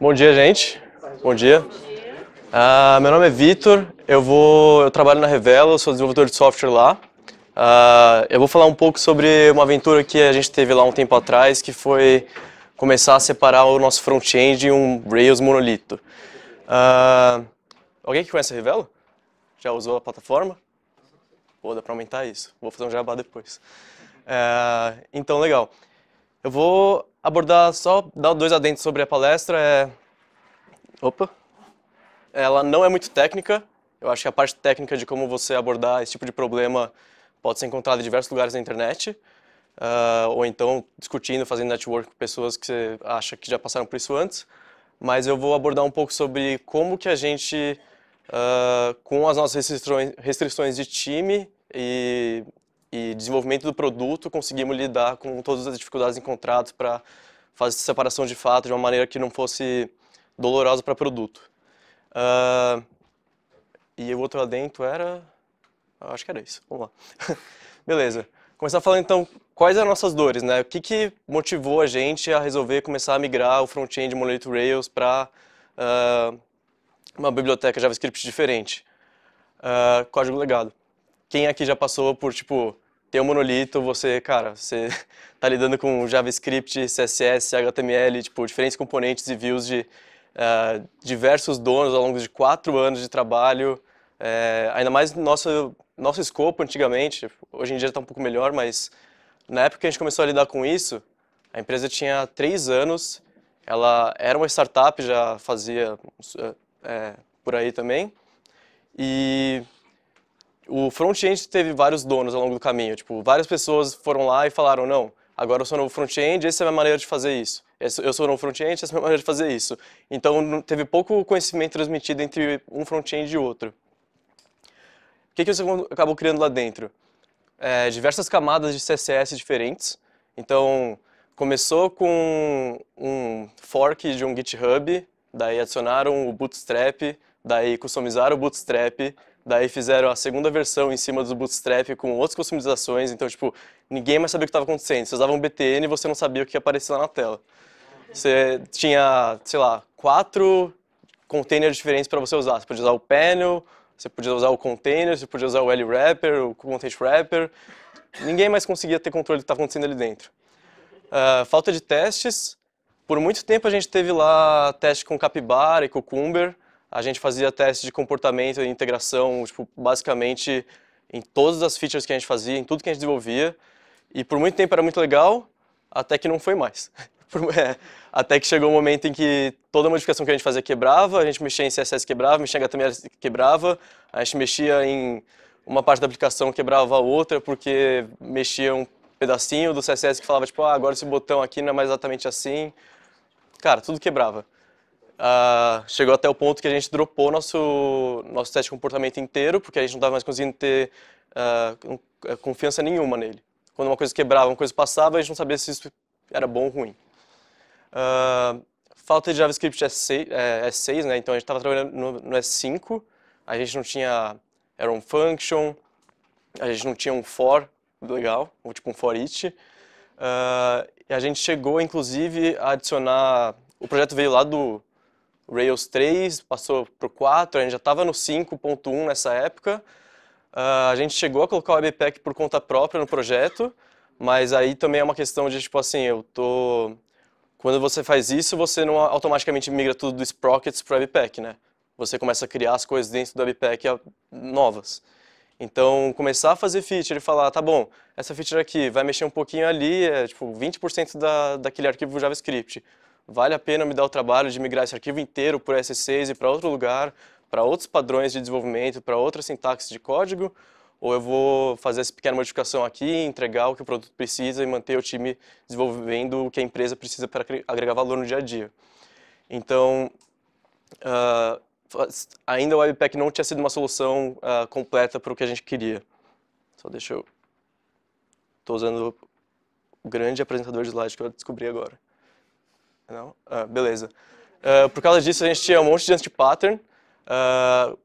Bom dia, gente. Bom dia. Uh, meu nome é Vitor, eu, vou, eu trabalho na Revelo, sou desenvolvedor de software lá. Uh, eu vou falar um pouco sobre uma aventura que a gente teve lá um tempo atrás, que foi começar a separar o nosso front-end em um Rails monolito. Uh, alguém que conhece a Revelo? Já usou a plataforma? Pô, dá para aumentar isso. Vou fazer um jabá depois. Uh, então, legal. Eu vou abordar só, dar dois adentros sobre a palestra. É... Opa! Ela não é muito técnica. Eu acho que a parte técnica de como você abordar esse tipo de problema pode ser encontrada em diversos lugares na internet. Uh, ou então discutindo, fazendo network com pessoas que você acha que já passaram por isso antes mas eu vou abordar um pouco sobre como que a gente, uh, com as nossas restrições de time e, e, desenvolvimento do produto, conseguimos lidar com todas as dificuldades encontradas para fazer essa separação de fato de uma maneira que não fosse dolorosa para o produto. Uh, e o outro adento era... Acho que era isso. Vamos lá. Beleza. Começar falando então quais eram nossas dores, né? O que, que motivou a gente a resolver começar a migrar o front-end Monolith Rails para uh, ah, uma biblioteca JavaScript diferente? Uh, código legado. Quem aqui já passou por, tipo, ter um monolito, você, cara, você tá lidando com JavaScript, CSS, HTML, tipo, diferentes componentes e views de uh, diversos donos ao longo de quatro anos de trabalho, é, ainda mais nosso nosso escopo antigamente, hoje em dia está um pouco melhor, mas na época que a gente começou a lidar com isso, a empresa tinha três anos, ela era uma startup, já fazia é, por aí também, e o front-end teve vários donos ao longo do caminho, tipo, várias pessoas foram lá e falaram, não, agora eu sou novo front-end, essa é a minha maneira de fazer isso. Eu sou novo front-end, essa é a minha maneira de fazer isso. Então, teve pouco conhecimento transmitido entre um front-end e outro que, que você acabou criando lá dentro? É, diversas camadas de CSS diferentes. Então, começou com um fork de um GitHub, daí adicionaram o Bootstrap, daí customizaram o Bootstrap, daí fizeram a segunda versão em cima do Bootstrap com outras customizações, então, tipo, ninguém mais sabia o que estava acontecendo. Você usava um BTN e você não sabia o que aparecia lá na tela. Você tinha, sei lá, quatro containers diferentes para você usar. Você podia usar o panel, você podia usar o container, você podia usar o L-Wrapper, o Content Wrapper. Ninguém mais conseguia ter controle do que estava tá acontecendo ali dentro. Uh, falta de testes. Por muito tempo a gente teve lá teste com capibara e cucumber. A gente fazia teste de comportamento e integração, tipo, basicamente em todas as features que a gente fazia, em tudo que a gente desenvolvia. E por muito tempo era muito legal, até que não foi mais. É, até que chegou o um momento em que toda modificação que a gente fazia quebrava, a gente mexia em CSS quebrava, mexia em HTML quebrava, a gente mexia em uma parte da aplicação quebrava a outra porque mexia um pedacinho do CSS que falava tipo, ah, agora esse botão aqui não é mais exatamente assim. Cara, tudo quebrava. Ah, chegou até o ponto que a gente dropou nosso nosso teste de comportamento inteiro porque a gente não estava mais conseguindo ter uh, confiança nenhuma nele. Quando uma coisa quebrava, uma coisa passava, a gente não sabia se isso era bom ou ruim. Uh, falta de JavaScript S6, é, S6 é, é né? Então a gente estava trabalhando no, no, S5, é a gente não tinha era um function, a gente não tinha um for legal, ou tipo um for each. Uh, e a gente chegou, inclusive, a adicionar... O projeto veio lá do Rails 3, passou para o 4, a gente já estava no 5.1 nessa época. Uh, a gente chegou a colocar o Webpack por conta própria no projeto, mas aí também é uma questão de, tipo assim, eu tô quando você faz isso, você não automaticamente migra tudo do Sprockets para o Webpack, né? Você começa a criar as coisas dentro do Webpack novas. Então, começar a fazer feature e falar, tá bom, essa feature aqui vai mexer um pouquinho ali, é tipo 20% da, daquele arquivo JavaScript. Vale a pena me dar o trabalho de migrar esse arquivo inteiro por S6 e para outro lugar, para outros padrões de desenvolvimento, para outra sintaxe de código, ou eu vou fazer essa pequena modificação aqui, entregar o que o produto precisa e manter o time desenvolvendo o que a empresa precisa para agregar valor no dia a dia. Então, uh, ainda o Webpack não tinha sido uma solução uh, completa para o que a gente queria. Só deixa eu... Estou usando o grande apresentador de slides que eu descobri agora. Não? Ah, beleza. Uh, por causa disso, a gente tinha um monte de anti-pattern. Uh,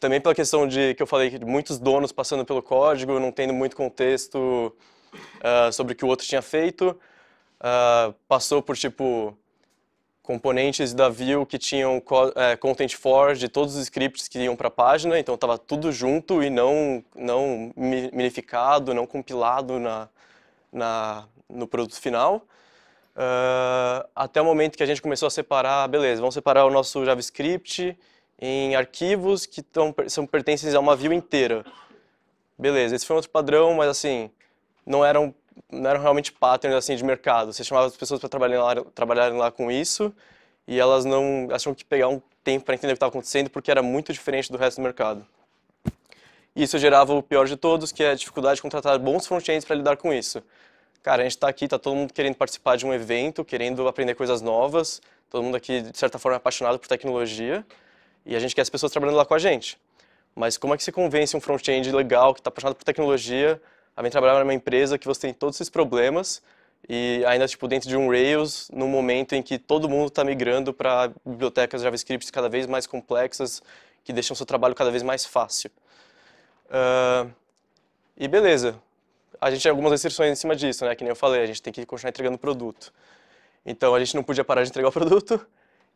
também pela questão de que eu falei de muitos donos passando pelo código, não tendo muito contexto uh, sobre o que o outro tinha feito. Uh, passou por tipo componentes da view que tinham é, content forge de todos os scripts que iam para a página, então estava tudo junto e não não minificado, não compilado na, na no produto final. Uh, até o momento que a gente começou a separar, beleza, vamos separar o nosso JavaScript em arquivos que tão, são pertencentes a uma view inteira. Beleza, esse foi um outro padrão, mas assim, não eram, não eram realmente patterns assim, de mercado. Você chamava as pessoas para trabalharem lá, trabalharem lá com isso e elas não acham que pegar um tempo para entender o que estava tá acontecendo porque era muito diferente do resto do mercado. Isso gerava o pior de todos, que é a dificuldade de contratar bons front-ends para lidar com isso. Cara, a gente está aqui, está todo mundo querendo participar de um evento, querendo aprender coisas novas, todo mundo aqui, de certa forma, é apaixonado por tecnologia, e a gente quer as pessoas trabalhando lá com a gente. Mas como é que se convence um front-end legal, que está apaixonado por tecnologia, a vir trabalhar numa empresa que você tem todos esses problemas e ainda tipo dentro de um Rails, num momento em que todo mundo está migrando para bibliotecas JavaScript cada vez mais complexas, que deixam o seu trabalho cada vez mais fácil. Uh, e beleza, a gente tem algumas restrições em cima disso, né? Que nem eu falei, a gente tem que continuar entregando produto. Então a gente não podia parar de entregar o produto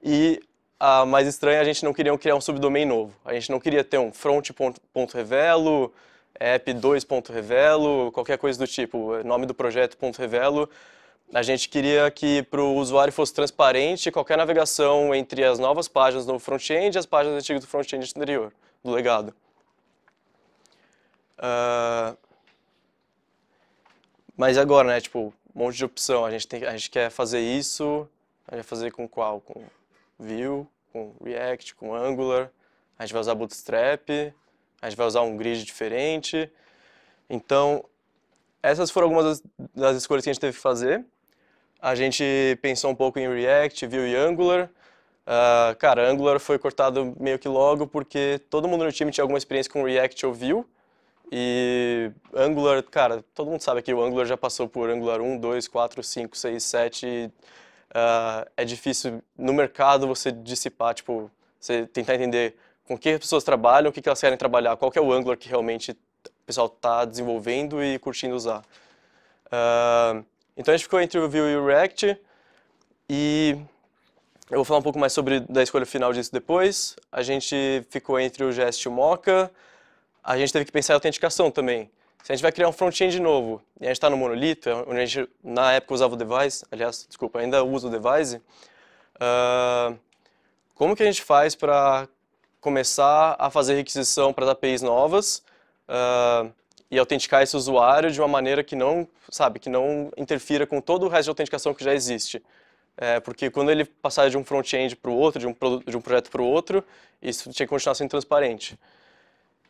e a ah, mais estranha, é a gente não queria criar um subdomain novo. A gente não queria ter um front.revelo, app2.revelo, qualquer coisa do tipo, nome do projeto.revelo. A gente queria que para o usuário fosse transparente qualquer navegação entre as novas páginas do front-end e as páginas antigas do front-end anterior, do legado. Uh... Mas agora, né, tipo, um monte de opção. A gente, tem, a gente quer fazer isso, a gente quer fazer com qual? Com Vue, com React, com Angular, a gente vai usar Bootstrap, a gente vai usar um grid diferente. Então, essas foram algumas das escolhas que a gente teve que fazer. A gente pensou um pouco em React, Vue e Angular. Uh, cara, Angular foi cortado meio que logo porque todo mundo no time tinha alguma experiência com React ou Vue. E Angular, cara, todo mundo sabe que o Angular já passou por Angular 1, 2, 4, 5, 6, 7 uh, é difícil no mercado você dissipar, tipo, você tentar entender com que as pessoas trabalham, o que, elas querem trabalhar, qual que é o Angular que realmente o pessoal está desenvolvendo e curtindo usar. Uh, então a gente ficou entre o Vue e o React e eu vou falar um pouco mais sobre da escolha final disso depois. A gente ficou entre o Jest e o Mocha. A gente teve que pensar em autenticação também. Se a gente vai criar um front-end novo e a gente está no monolito, é onde a gente na época usava o device, aliás, desculpa, ainda usa o device, uh, como que a gente faz para começar a fazer requisição para as APIs novas uh, e autenticar esse usuário de uma maneira que não, sabe, que não interfira com todo o resto de autenticação que já existe. É, porque quando ele passar de um front-end para o outro, de um, de um projeto para o outro, isso tinha que continuar sendo transparente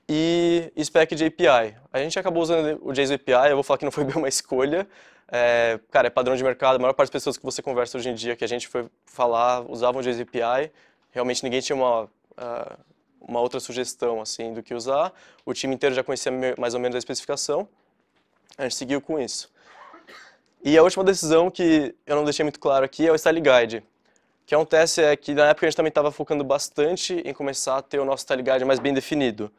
e spec de API. A gente acabou usando o JSON API, eu vou falar que não foi bem uma escolha. É, cara, é padrão de mercado, a maior parte das pessoas que você conversa hoje em dia, que a gente foi falar, usavam o JSON API. Realmente ninguém tinha uma, ah, uma outra sugestão assim do que usar. O time inteiro já conhecia mais ou menos a especificação. A gente seguiu com isso. E a última decisão que eu não deixei muito claro aqui é o Style Guide. O que acontece é, é que na época a gente também estava focando bastante em começar a ter o nosso Style Guide mais bem definido.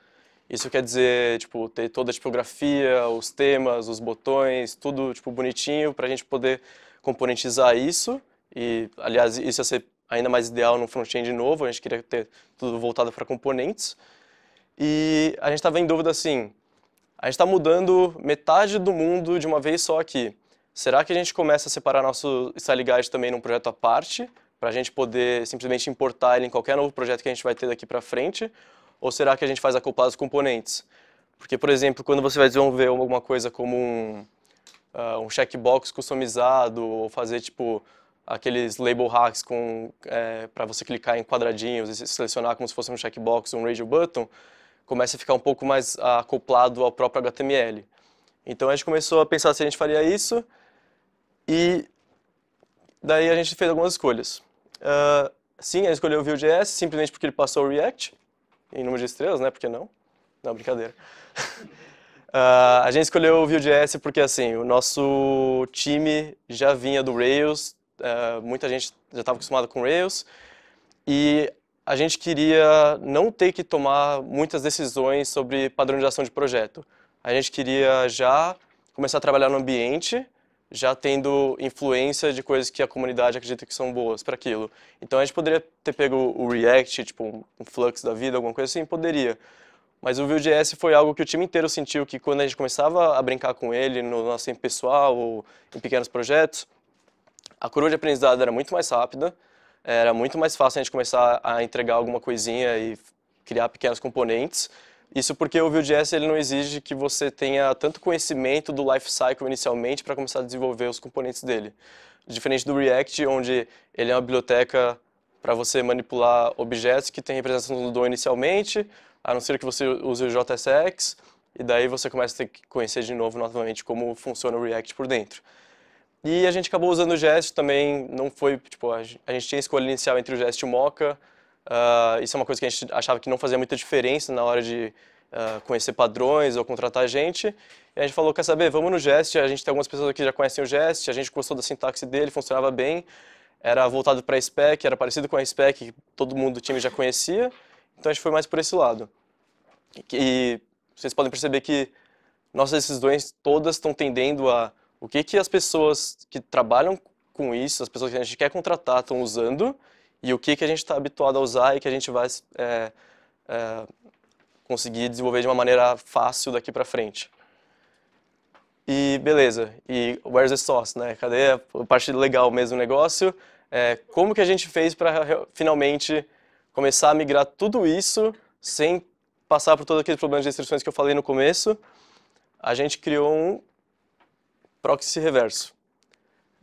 Isso quer dizer, tipo, ter toda a tipografia, os temas, os botões, tudo, tipo, bonitinho para a gente poder componentizar isso. E, aliás, isso ia ser ainda mais ideal no front-end novo, a gente queria ter tudo voltado para componentes. E a gente estava em dúvida assim, a gente está mudando metade do mundo de uma vez só aqui. Será que a gente começa a separar nosso style guide também num projeto à parte, para a gente poder simplesmente importar ele em qualquer novo projeto que a gente vai ter daqui para frente? Ou será que a gente faz acoplados componentes? Porque, por exemplo, quando você vai desenvolver alguma coisa como um, uh, um checkbox customizado, ou fazer tipo aqueles label hacks é, para você clicar em quadradinhos e selecionar como se fosse um checkbox ou um radio button, começa a ficar um pouco mais ah, acoplado ao próprio HTML. Então a gente começou a pensar se a gente faria isso e daí a gente fez algumas escolhas. Uh, sim, a gente escolheu o Vue.js simplesmente porque ele passou o React, em número de estrelas, né? Por que não? Não, brincadeira. uh, a gente escolheu o Vue.js porque, assim, o nosso time já vinha do Rails, uh, muita gente já estava acostumada com Rails, e a gente queria não ter que tomar muitas decisões sobre padronização de projeto. A gente queria já começar a trabalhar no ambiente já tendo influência de coisas que a comunidade acredita que são boas para aquilo. Então a gente poderia ter pego o React, tipo um Flux da vida, alguma coisa assim, poderia. Mas o Vue.js foi algo que o time inteiro sentiu que quando a gente começava a brincar com ele no nosso tempo pessoal ou em pequenos projetos, a curva de aprendizado era muito mais rápida, era muito mais fácil a gente começar a entregar alguma coisinha e criar pequenos componentes isso porque o Vue.js ele não exige que você tenha tanto conhecimento do lifecycle inicialmente para começar a desenvolver os componentes dele. Diferente do React, onde ele é uma biblioteca para você manipular objetos que tem representação do DOM inicialmente, a não ser que você use o JSX, e daí você começa a ter que conhecer de novo, novamente, como funciona o React por dentro. E a gente acabou usando o Jest também, não foi, tipo, a gente tinha escolha inicial entre o Jest e o Mocha, Uh, isso é uma coisa que a gente achava que não fazia muita diferença na hora de uh, conhecer padrões ou contratar gente. E a gente falou, quer saber, vamos no Jest, a gente tem algumas pessoas aqui que já conhecem o Jest, a gente gostou da sintaxe dele, funcionava bem, era voltado para a spec, era parecido com a spec que todo mundo do time já conhecia, então a gente foi mais por esse lado. E, e vocês podem perceber que nossas decisões todas estão tendendo a o que, que as pessoas que trabalham com isso, as pessoas que a gente quer contratar estão usando, e o que, que a gente está habituado a usar e que a gente vai é, é, conseguir desenvolver de uma maneira fácil daqui para frente. E beleza, e where's the sauce, né? Cadê a parte legal mesmo do negócio? É, como que a gente fez para finalmente começar a migrar tudo isso sem passar por todos aqueles problemas de restrições que eu falei no começo? A gente criou um proxy reverso.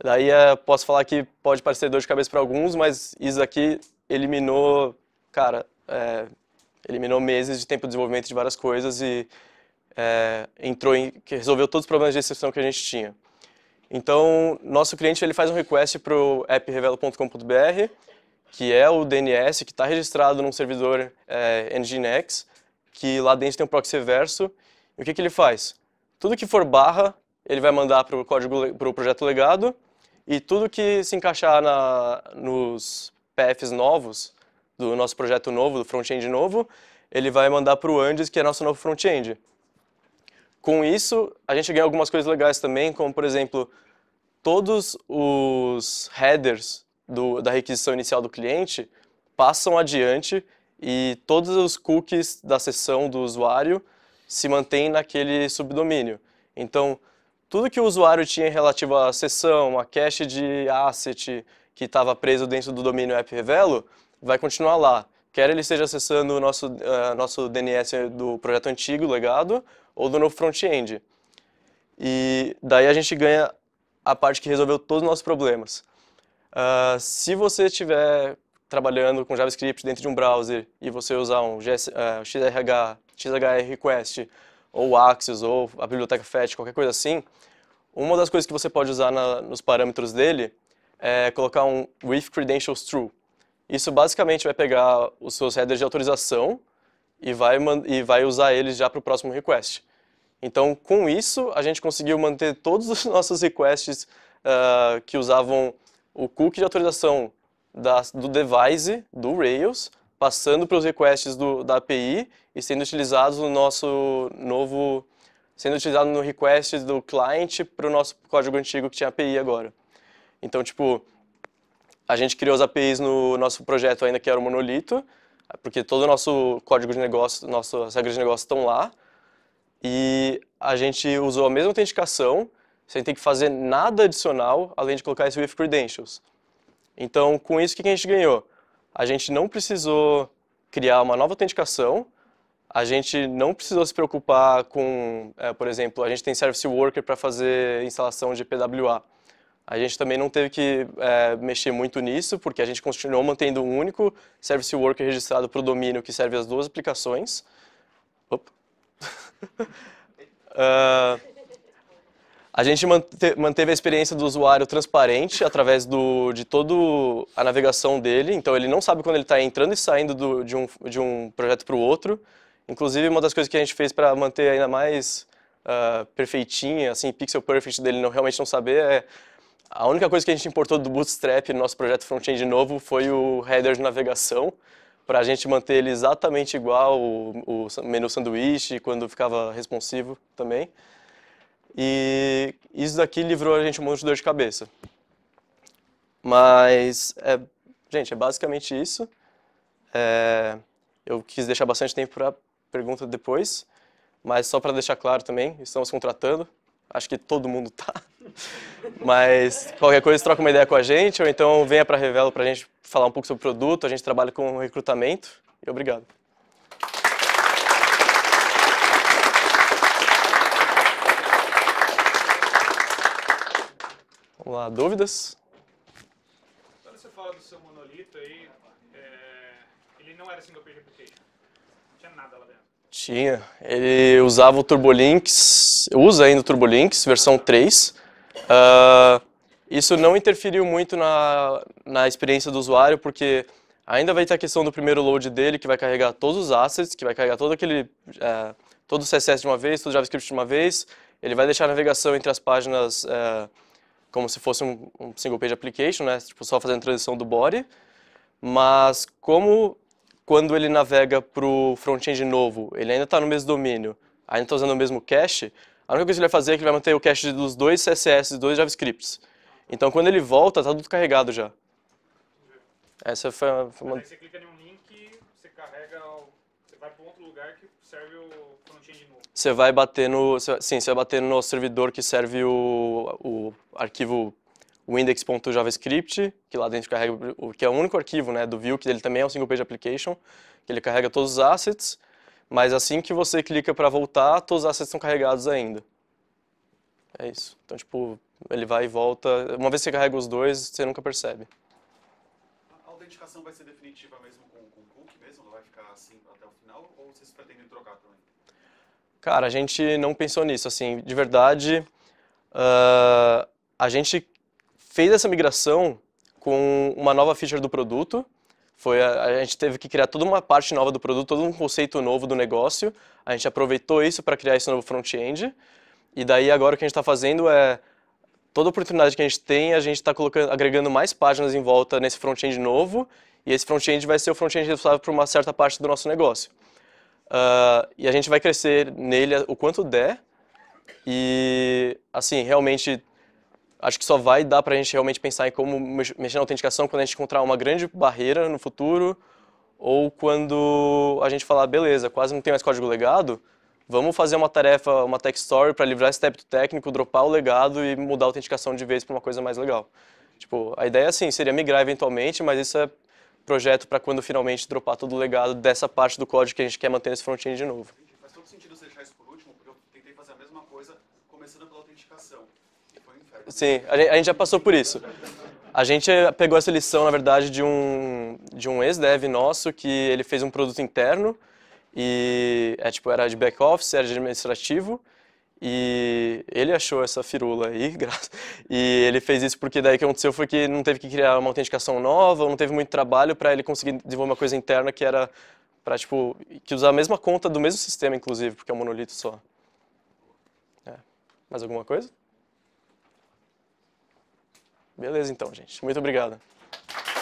Daí é, posso falar que pode parecer dor de cabeça para alguns, mas isso aqui eliminou, cara, é, eliminou meses de tempo de desenvolvimento de várias coisas e é, entrou em, que resolveu todos os problemas de exceção que a gente tinha. Então, nosso cliente ele faz um request para o apprevelo.com.br, que é o DNS que está registrado num servidor é, Nginx, que lá dentro tem um proxy reverso. E o que, que ele faz? Tudo que for barra, ele vai mandar para o código para o projeto legado, e tudo que se encaixar na, nos PFs novos, do nosso projeto novo, do front-end novo, ele vai mandar para o Andes, que é nosso novo front-end. Com isso, a gente ganha algumas coisas legais também, como, por exemplo, todos os headers do, da requisição inicial do cliente passam adiante e todos os cookies da sessão do usuário se mantêm naquele subdomínio. Então, tudo que o usuário tinha relativo à sessão, a cache de asset que estava preso dentro do domínio app revelo, vai continuar lá. Quer ele esteja acessando o nosso, uh, nosso DNS do projeto antigo, legado, ou do novo front-end. E daí a gente ganha a parte que resolveu todos os nossos problemas. Uh, se você estiver trabalhando com JavaScript dentro de um browser e você usar um GS, uh, eh, XRH, XHR request ou Axis, ou a biblioteca Fetch qualquer coisa assim, uma das coisas que você pode usar na, nos parâmetros dele é colocar um with credentials true. Isso basicamente vai pegar os seus headers de autorização e vai, e vai usar eles já para o próximo request. Então, com isso, a gente conseguiu manter todos os nossos requests uh, que usavam o cookie de autorização da, do device, do Rails, passando para os requests do, da API e sendo utilizados no nosso novo, sendo utilizado no request do client para o nosso código antigo que tinha API agora. Então, tipo, a gente criou as APIs no nosso projeto ainda que era o monolito, porque todo o nosso código de negócio, nossas regras de negócio estão lá, e a gente usou a mesma autenticação, sem ter que fazer nada adicional, além de colocar esse with credentials. Então, com isso, o que a gente ganhou? a gente não precisou criar uma nova autenticação, a gente não precisou se preocupar com, é, por exemplo, a gente tem Service Worker para fazer instalação de PWA. A gente também não teve que é, mexer muito nisso, porque a gente continuou mantendo um único Service Worker registrado para o domínio que serve as duas aplicações. Opa. uh, A gente manteve a experiência do usuário transparente através do, de toda a navegação dele. Então, ele não sabe quando ele está entrando e saindo do, de, um, de um projeto para o outro. Inclusive, uma das coisas que a gente fez para manter ainda mais uh, perfeitinha, assim, pixel perfect dele não, realmente não saber é... A única coisa que a gente importou do Bootstrap no nosso projeto front-end novo foi o header de navegação, para a gente manter ele exatamente igual, o, o menu sanduíche, quando ficava responsivo também. E isso daqui livrou a gente um monte de dor de cabeça. Mas, é, gente, é basicamente isso. É, eu quis deixar bastante tempo para pergunta depois, mas só para deixar claro também, estamos contratando. Acho que todo mundo tá. Mas qualquer coisa, troca uma ideia com a gente, ou então venha para a Revelo para a gente falar um pouco sobre o produto. A gente trabalha com recrutamento. E obrigado. Vamos lá, dúvidas? Quando você fala do seu monolito aí, é... ele não era single page application. Não tinha nada lá dentro. Tinha. Ele usava o Turbolinks, usa ainda o Turbolinks, versão 3. Uh, ah, isso não interferiu muito na, na experiência do usuário, porque ainda vai ter a questão do primeiro load dele, que vai carregar todos os assets, que vai carregar todo aquele... Uh, todo o CSS de uma vez, todo o JavaScript de uma vez. Ele vai deixar a navegação entre as páginas... É, como se fosse um, um single page application, né? Tipo, só fazendo transição do body. Mas como quando ele navega para o front-end novo, ele ainda está no mesmo domínio, ainda está usando o mesmo cache, a única coisa que ele vai fazer é que ele vai manter o cache dos dois CSS, dos dois JavaScripts. Então, quando ele volta, está tudo carregado já. Essa foi, uma... Aí você clica em um link, você carrega o você vai para outro lugar que serve o frontinho de novo. Você vai bater no, sim, você vai bater no servidor que serve o, o arquivo o index.javascript, que lá dentro carrega, que é o único arquivo né, do Vue, que ele também é um single page application, que ele carrega todos os assets, mas assim que você clica para voltar, todos os assets estão carregados ainda. É isso. Então, tipo, ele vai e volta. Uma vez que você carrega os dois, você nunca percebe. A autenticação vai ser definitiva mesmo assim até o final ou vocês pretendem trocar também? Cara, a gente não pensou nisso, assim, de verdade, uh, a gente fez essa migração com uma nova feature do produto, foi a, a, gente teve que criar toda uma parte nova do produto, todo um conceito novo do negócio. A gente aproveitou isso para criar esse novo front-end. E daí agora o que a gente está fazendo é toda oportunidade que a gente tem, a gente está agregando mais páginas em volta nesse front-end novo e esse front-end vai ser o front-end responsável por uma certa parte do nosso negócio. Uh, e a gente vai crescer nele o quanto der. E, assim, realmente, acho que só vai dar para a gente realmente pensar em como mexer na autenticação quando a gente encontrar uma grande barreira no futuro ou quando a gente falar, beleza, quase não tem mais código legado, vamos fazer uma tarefa, uma tech story para livrar esse débito técnico, dropar o legado e mudar a autenticação de vez para uma coisa mais legal. Tipo, a ideia, assim, seria migrar eventualmente, mas isso é projeto para quando finalmente dropar todo o legado dessa parte do código que a gente quer manter nesse front-end de novo. Entendi. Faz todo sentido você deixar isso por último, porque eu tentei fazer a mesma coisa começando pela autenticação. foi um inferno. Sim, a gente já passou por isso. A gente eh, pegou essa lição, na verdade, de um, de um ex-dev nosso que ele fez um produto interno e é, tipo, era de back-office, era de administrativo, e ele achou essa firula aí, e ele fez isso porque daí o que aconteceu foi que não teve que criar uma autenticação nova, não teve muito trabalho para ele conseguir desenvolver uma coisa interna que era para tipo que usar a mesma conta do mesmo sistema inclusive, porque é um monolito só. É. Mais alguma coisa? Beleza então, gente. Muito obrigado.